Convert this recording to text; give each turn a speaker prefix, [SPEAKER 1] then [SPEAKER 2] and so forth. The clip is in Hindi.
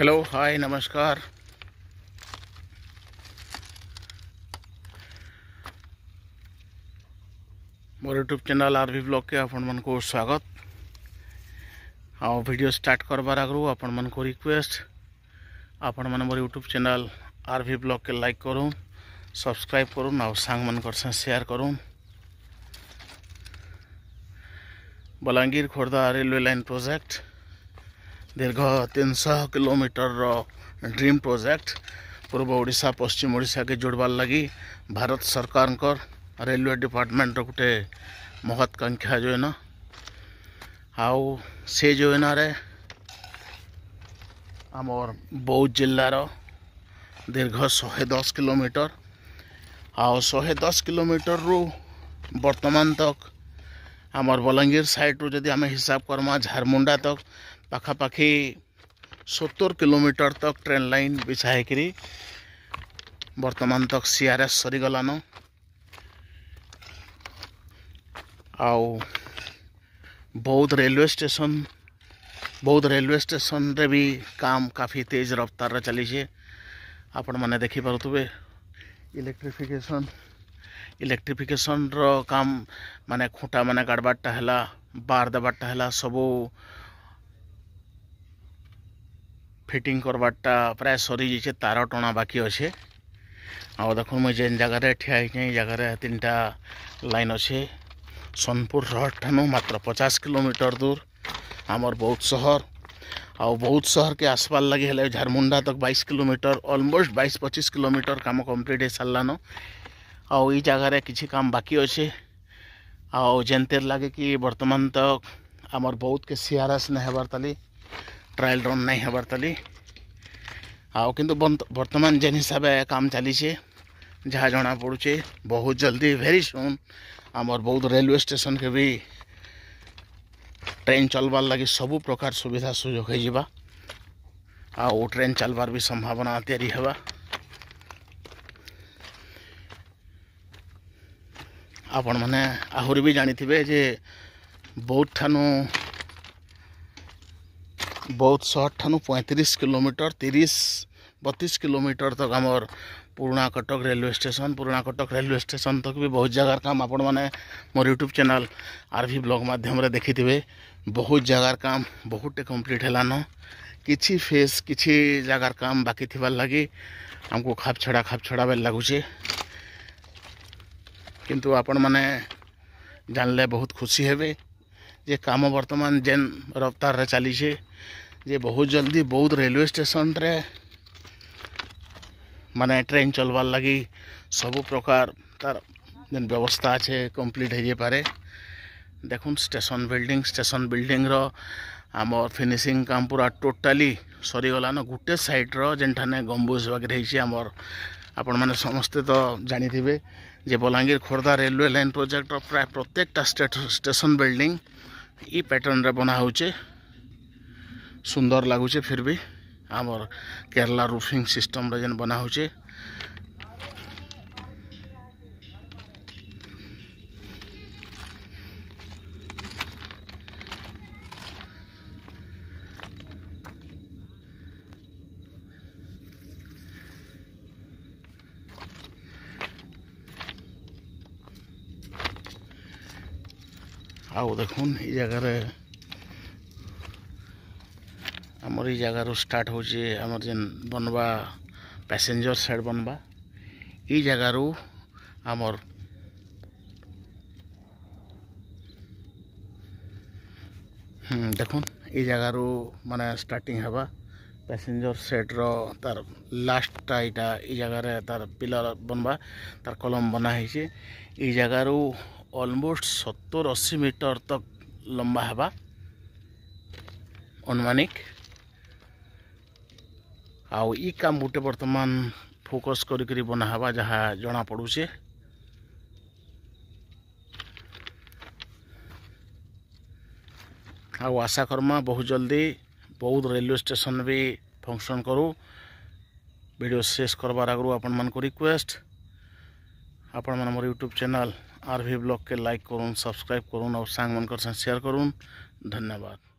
[SPEAKER 1] हेलो हाय नमस्कार मोर यूट्यूब चैनल आर भी ब्लग के आपण को स्वागत हाँ वीडियो स्टार्ट करबार आगु आपण को रिक्वेस्ट आपण मैंने मोर यूट्यूब चैनल आर भी ब्लग के लाइक करूँ सब्सक्राइब करूँ आउ सांग मान सेयार करूँ Balangir Khordha railway line project ଦୀର୍ଘ ତିନିଶହ କିଲୋମିଟରର ଡ୍ରିମ୍ ପ୍ରୋଜେକ୍ଟ ପୂର୍ବ ଓଡ଼ିଶା ପଶ୍ଚିମ ଓଡ଼ିଶାକେ ଯୋଡ଼ବାର୍ ଲାଗି ଭାରତ ସରକାରଙ୍କର ରେଲୱେ ଡିପାର୍ଟମେଣ୍ଟର ଗୋଟେ ମହତ୍କାଂକ୍ଷା ଯୋଜନା ଆଉ ସେ ଯୋଜନାରେ ଆମର ବୌଦ୍ଧ ଜିଲ୍ଲାର ଦୀର୍ଘ ଶହେ ଦଶ କିଲୋମିଟର ଆଉ ଶହେ ଦଶ କିଲୋମିଟରରୁ ବର୍ତ୍ତମାନ ତକ୍ ଆମର ବଲାଙ୍ଗୀର ସାଇଡ଼ରୁ ଯଦି ଆମେ ହିସାବ କର୍ମା ଝାରମୁଣ୍ଡା ତକ୍ ପାଖାପାଖି ସତର କିଲୋମିଟର ତକ୍ ଟ୍ରେନ୍ ଲାଇନ୍ ବିଛା ହେଇକିରି ବର୍ତ୍ତମାନ ତକ୍ ସି ଆର୍ ଏସ୍ ସରିଗଲାନ ଆଉ Boudh railway station Boudh railway ଷ୍ଟେସନ୍ରେ ବି କାମ କାଫି ତେଜ ରଫ୍ତାରରେ ଚାଲିଛେ ଆପଣମାନେ ଦେଖିପାରୁଥିବେ ଇଲେକ୍ଟ୍ରିଫିକେସନ୍ ଇଲେକ୍ଟ୍ରିଫିକେସନ୍ର କାମ ମାନେ ଖୁଣ୍ଟା ମାନେ କାଢ଼ବାର୍ଟା ହେଲା ବାର୍ ଦେବାର୍ଟା ହେଲା ସବୁ ফিটিং করবারটা প্রায় সরি যাইছে তার টনা বাকি অছে ଆଉ ଦେଖୁନ୍ ମୁଇଁ ଯେନ୍ ଜାଗାରେ ଠିଆ ହେଇଛେଁ ଏଇ ଜାଗାରେ ତିନିଟା ଲାଇନ୍ ଅଛେ ସୋନପୁର ସହର ଠାନୁ ମାତ୍ର ପଚାଶ କିଲୋମିଟର ଦୂର ଆମର ବୌଦ୍ଧ ସହର ଆଉ ବୌଦ୍ଧ ସହରକେ ଆସବାର୍ ଲାଗି ହେଲେ ଝାରମୁଣ୍ଡା ତକ୍ ବାଇଶ କିଲୋମିଟର ଅଲମୋଷ୍ଟ ବାଇଶ ପଚିଶ କିଲୋମିଟର କାମ କମ୍ପ୍ଲିଟ୍ ହେଇସାରିଲାନ ଆଉ ଏଇ ଜାଗାରେ କିଛି କାମ ବାକି ଅଛେ ଆଉ ଯେନ୍ତିର୍ ଲାଗି କି ବର୍ତ୍ତମାନ ତକ୍ ଆମର ବୌଦ୍ଧକେ ସି ଆର୍ ଏସ୍ ନେ ହେବାର୍ ତାଲି ट्रायल रन ना हबार तली आओ कि बर्तमान जेन हिसाब काम चलीचे जहाँ जना पड़ू बहुत जल्दी भेरी सुन आमर बहुत रेलवे स्टेशन के भी ट्रेन चलवार लगे सब प्रकार सुविधा सुजोग आओ ट्रेन चलवार भी संभावना तैयारी हवा आपण मैने आहरी भी जानी थे जे बौद्ध थानू बौद्ध शहरठू पैंतीस किलोमीटर तीस बतीस किलोमीटर तक आम पुराणा कटक रेलवे स्टेशन पुराणा कटक रेलवे स्टेशन तक भी बहुत जगार काम आपण मैंने मोर यूट्यूब चैनल आर भी ब्लग मध्यम देखी थे बहुत जगार काम बहुत कम्प्लीट है किसी फेस किसी जगार काम बाकी थी लगी आमको खाप छड़ा खाप छड़ा बेल लगुचे किंतु आपण मैंने जानले बहुत खुशी हे जे काम बर्तमान जेन रफ्तार चली ଯେ ବହୁତ ଜଲ୍ଦି ବୌଦ୍ଧ ରେଲୱେ ଷ୍ଟେସନରେ ମାନେ ଟ୍ରେନ୍ ଚଲ୍ବାର୍ ଲାଗି ସବୁ ପ୍ରକାର ତାର ଯେନ୍ ବ୍ୟବସ୍ଥା ଅଛେ କମ୍ପ୍ଲିଟ୍ ହେଇଯାଇପାରେ ଦେଖୁନ୍ ଷ୍ଟେସନ୍ ବିଲ୍ଡିଂ ଷ୍ଟେସନ୍ ବିଲ୍ଡିଂର ଆମର ଫିନିସିଂ କାମ ପୁରା ଟୋଟାଲି ସରିଗଲାନ ଗୋଟେ ସାଇଡ଼୍ର ଯେନ୍ଠାନେ ଗମ୍ବୁଜ ବାଗିରେ ହେଇଛି ଆମର ଆପଣମାନେ ସମସ୍ତେ ତ ଜାଣିଥିବେ ଯେ ବଲାଙ୍ଗୀର ଖୋର୍ଦ୍ଧା ରେଲୱେ ଲାଇନ୍ ପ୍ରୋଜେକ୍ଟର ପ୍ରାୟ ପ୍ରତ୍ୟେକଟା ଷ୍ଟେସନ୍ ବିଲ୍ଡିଂ ଇ ପ୍ୟାଟର୍ଣ୍ଣରେ ବନା ହେଉଛେ সুন্দর লাগুছে ফির বি আমার কেরলা রুফিং সিস্টমরে যেন বনা হচ্ছে ଆଉ ଦେଖୁନ୍ ଇ ଜାଗାରେ ଆମର ଏଇ ଜାଗାରୁ ଷ୍ଟାର୍ଟ ହେଉଛି ଆମର ଯେନ୍ ବନବା ପ୍ୟାସେଞ୍ଜର ସାଇଡ଼୍ ବନବା ଏଇ ଜାଗାରୁ ଆମର ଦେଖୁନ୍ ଏଇ ଜାଗାରୁ ମାନେ ଷ୍ଟାର୍ଟିଂ ହେବା ପ୍ୟାସେଞ୍ଜର ସେଟ୍ର ତାର ଲାଷ୍ଟଟା ଏଇଟା ଏଇ ଜାଗାରେ ତାର ପିଲର ବନବା ତାର କଲମ ବନା ହେଇଛି ଏଇ ଜାଗାରୁ ଅଲମୋଷ୍ଟ ସତୁର ଅଶୀ ମିଟର ତକ୍ ଲମ୍ବା ହେବା ଅନୁମାନିକ आई काम गोटे बर्तमान फोकस करी बनाहबा जहाँ जना पड़ूचे आउ आशा करमा बहुत जल्दी बौद्ध रेलवे स्टेशन भी फंक्शन करूँ भिड शेष करवार आगु आपण मान रिक्वेस्ट आपण मैं मोर यूट्यूब चैनल आर भी ब्लग के लाइक करूँ सब्सक्राइब करूँ और सांग मान सेयार करूँ धन्यवाद